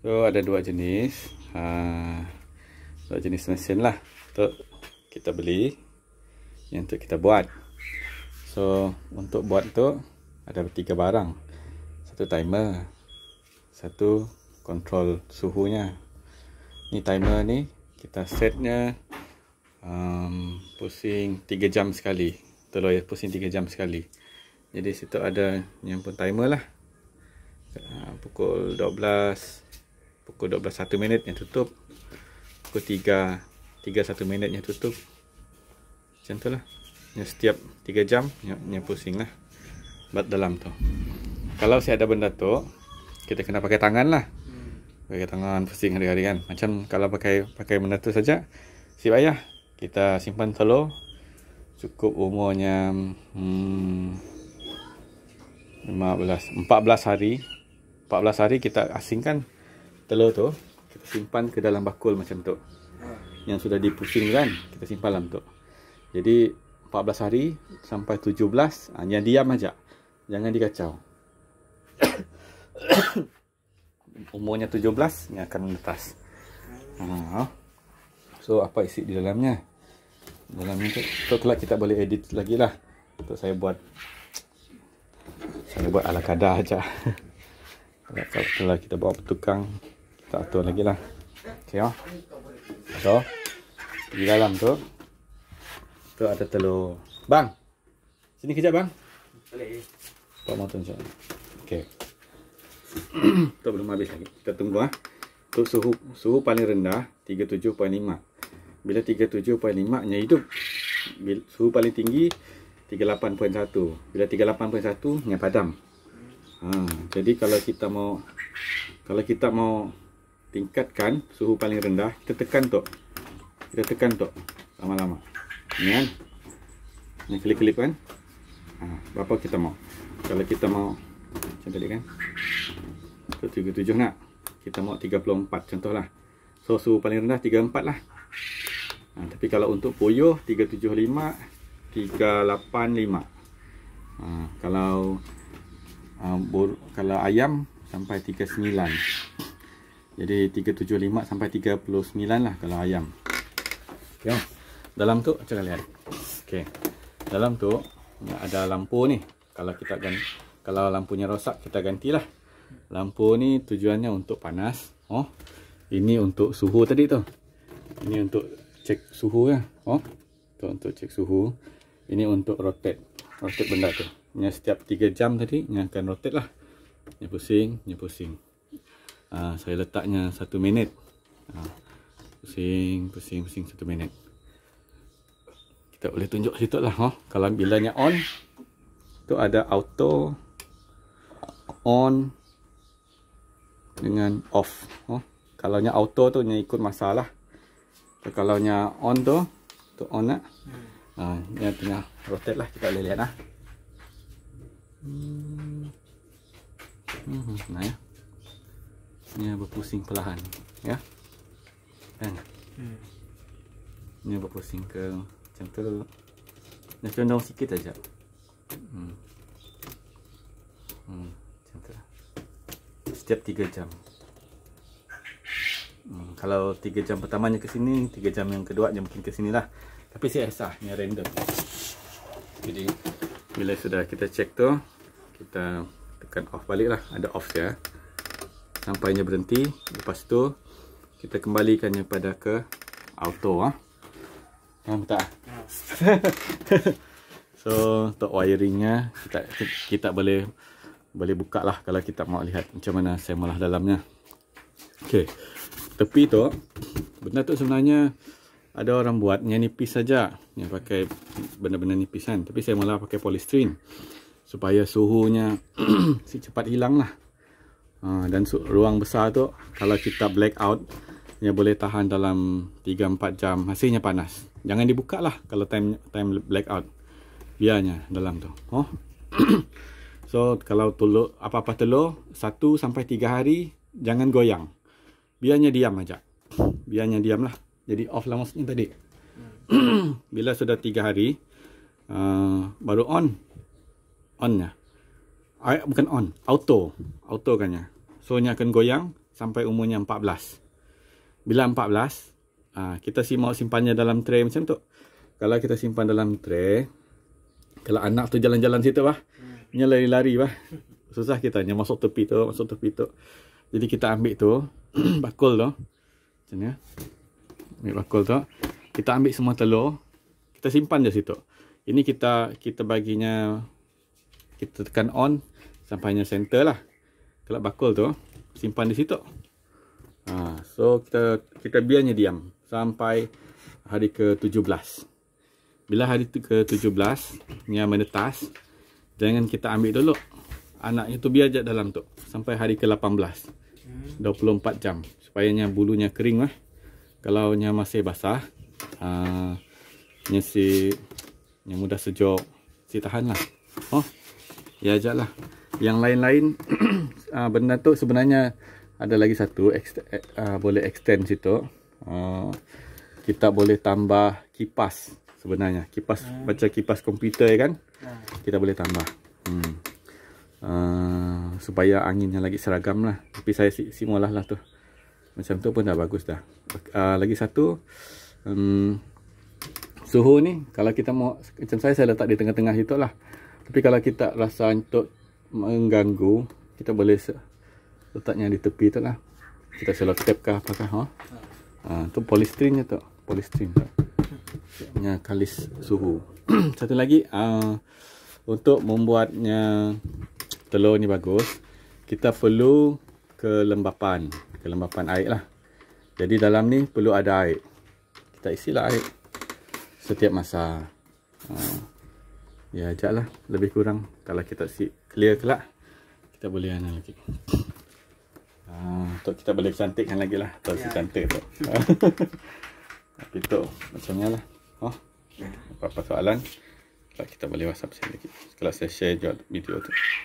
So ada dua jenis ha, Dua jenis mesin lah Untuk kita beli Yang untuk kita buat So untuk buat tu Ada tiga barang Satu timer Satu kontrol suhunya Ni timer ni Kita setnya um, Pusing tiga jam sekali Telur ya pusing tiga jam sekali Jadi situ ada Yang pun timer lah uh, Pukul 12 Pukul pukul 12.1 minit yang tutup pukul 3 3.1 minit yang tutup macam tu lah yang setiap 3 jam yang, yang pusing lah bat dalam tu kalau saya ada benda tu kita kena pakai tangan lah pakai tangan pusing hari-hari kan macam kalau pakai pakai benda tu saja si ayah kita simpan telur cukup umurnya hmm, 15 14 hari 14 hari kita asingkan telur tu kita simpan ke dalam bakul macam tu. Yang sudah dipusing kan, kita simpan dalam tu. Jadi 14 hari sampai 17, hanya ah, diam aja. Jangan dikacau. Umurnya 17 yang akan menetas. Ah. So apa isi di dalamnya? Dalam itu setelah kita boleh edit lagi lah untuk saya buat saya buat ala kadar aja. Kalau kita bawa petukang tak atur lagi lah okay? lah so di dalam tu tu ada telur bang sini kejap bang boleh tak mahu tunjuk ok tu belum habis lagi kita tunggu lah tu suhu suhu paling rendah 37.5 bila 37.5 nya hidup bila, suhu paling tinggi 38.1 bila 38.1 nya padam ha, jadi kalau kita mau kalau kita mau tingkatkan suhu paling rendah kita tekan tok kita tekan tok lama-lama ni kan ni klik-klik kan ha, berapa kita mau kalau kita mau macam tadi kan 37 nak kita mau 34 contohlah so suhu paling rendah 34 lah ha, tapi kalau untuk puyuh 375 385 ha, kalau uh, bur, kalau ayam sampai 39 jadi 375 sampai 39 lah kalau ayam. Okay, ya. Dalam tu cuba lihat. Okay, Dalam tu ada lampu ni. Kalau kita ganti kalau lampunya rosak kita gantilah. Lampu ni tujuannya untuk panas. Oh. Ini untuk suhu tadi tu. Ini untuk cek suhu ya. Oh. Tu untuk cek suhu. Ini untuk rotate. Rotate benda tu. Ini setiap 3 jam tadi ini akan rotate lah. Ini pusing, ini pusing ha, saya letaknya satu minit ha, pusing pusing pusing satu minit kita boleh tunjuk situ lah ha. kalau bilanya on tu ada auto on dengan off ha. Oh. kalau nya auto tu nya ikut masalah kalau nya on tu tu on nak lah. ha, hmm. ah, ni tengah rotate lah kita boleh lihat lah Hmm. Hmm, nah ya. Ini berpusing perlahan ya. Kan? Hmm. Ini berpusing ke macam tu. Nak condong sikit aja. Hmm. Hmm, Setiap 3 jam. Hmm, kalau 3 jam pertamanya ke sini, 3 jam yang kedua dia mungkin ke sinilah. Tapi saya rasa ni random. Jadi bila sudah kita cek tu, kita tekan off balik lah. Ada off ya sampainya berhenti lepas tu kita kembalikannya pada ke auto ah faham tak hmm. so untuk wiringnya kita kita boleh boleh buka lah kalau kita mau lihat macam mana malah dalamnya okey tepi tu benda tu sebenarnya ada orang buat yang nipis saja yang pakai benda-benda nipisan tapi saya malah pakai polystyrene supaya suhunya si cepat hilang lah Ha, dan ruang besar tu kalau kita black out dia boleh tahan dalam 3 4 jam hasilnya panas jangan dibuka lah kalau time time black out biarnya dalam tu oh so kalau telur apa-apa telur 1 sampai 3 hari jangan goyang biarnya diam aja biarnya diam lah jadi off lah maksudnya tadi bila sudah 3 hari uh, baru on onnya I, bukan on, auto. Auto kan ya. So ni akan goyang sampai umurnya 14. Bila 14, ha, ah, kita mau simpannya dalam tray macam tu. Kalau kita simpan dalam tray, kalau anak tu jalan-jalan situ bah, hmm. lari-lari bah. Susah kita ni masuk tepi tu, masuk tepi tu. Jadi kita ambil tu, bakul tu. Macam ni. Ya. Ambil bakul tu. Kita ambil semua telur. Kita simpan je situ. Ini kita kita baginya kita tekan on sampainya center lah kelab bakul tu simpan di situ ha, so kita kita biarnya diam sampai hari ke 17 bila hari ke 17 dia menetas jangan kita ambil dulu anaknya tu biar je dalam tu sampai hari ke 18 24 jam supaya nya bulunya kering lah kalau nya masih basah ha, nya si yang mudah sejuk si tahan lah oh Ya ajaklah. Yang lain-lain uh, benda tu sebenarnya ada lagi satu ext uh, boleh extend situ. Uh, kita boleh tambah kipas sebenarnya. Kipas hmm. macam kipas komputer ya kan? Hmm. Kita boleh tambah. Hmm. Uh, supaya anginnya lagi seragam lah Tapi saya si simulah lah tu Macam tu pun dah bagus dah uh, Lagi satu um, Suhu ni Kalau kita mau Macam saya, saya letak di tengah-tengah situ lah tapi kalau kita rasa untuk mengganggu, kita boleh letaknya di tepi tu lah. Kita selok tap kah apakah. Ha? Ha, tu polistrinnya tu. Polistrin tu. kalis suhu. Satu lagi, uh, untuk membuatnya telur ni bagus, kita perlu kelembapan. Kelembapan air lah. Jadi dalam ni perlu ada air. Kita isilah air setiap masa. Uh, Ya ajak lah Lebih kurang Kalau kita si clear kelak Kita boleh anak lagi ah, Untuk ha, kita boleh cantikkan lagi lah Tok ya. si cantik tu Tapi tu macam ni lah oh, ya. Apa-apa soalan kita boleh whatsapp saya lagi Kalau saya share video tu